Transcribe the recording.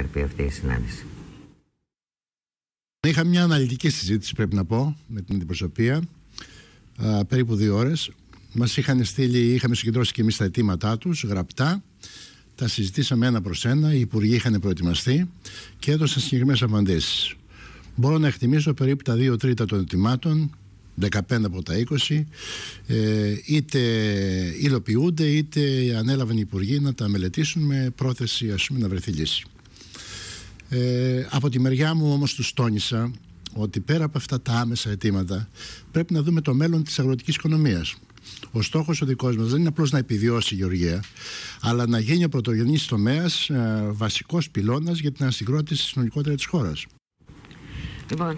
έρθει αυτή η συνάντηση. Είχα μια αναλυτική συζήτηση, πρέπει να πω, με την αντιπροσωπεία, περίπου δύο ώρες. Μας είχαν στείλει, είχαμε συγκεντρώσει και εμείς τα αιτήματά τους, γραπτά. Τα συζητήσαμε ένα προς ένα, οι υπουργοί είχαν προετοιμαστεί και έδωσαν συγκεκριμένες απαντήσεις. Μπορώ να εκτιμήσω περίπου τα δύο τρίτα των αιτημάτων 15 από τα 20 ε, είτε υλοποιούνται είτε ανέλαβαν οι υπουργοί να τα μελετήσουν με πρόθεση ας πούμε, να βρεθεί λύση. Ε, από τη μεριά μου όμως τους τόνισα ότι πέρα από αυτά τα άμεσα αιτήματα πρέπει να δούμε το μέλλον της αγροτικής οικονομίας. Ο στόχος ο δικός μας δεν είναι απλώς να επιβιώσει η Γεωργία, αλλά να γίνει ο πρωτογενής τομέας ε, βασικός πυλώνας για την ανασυγκρότηση συνολικότερα της χώρας. Λοιπόν,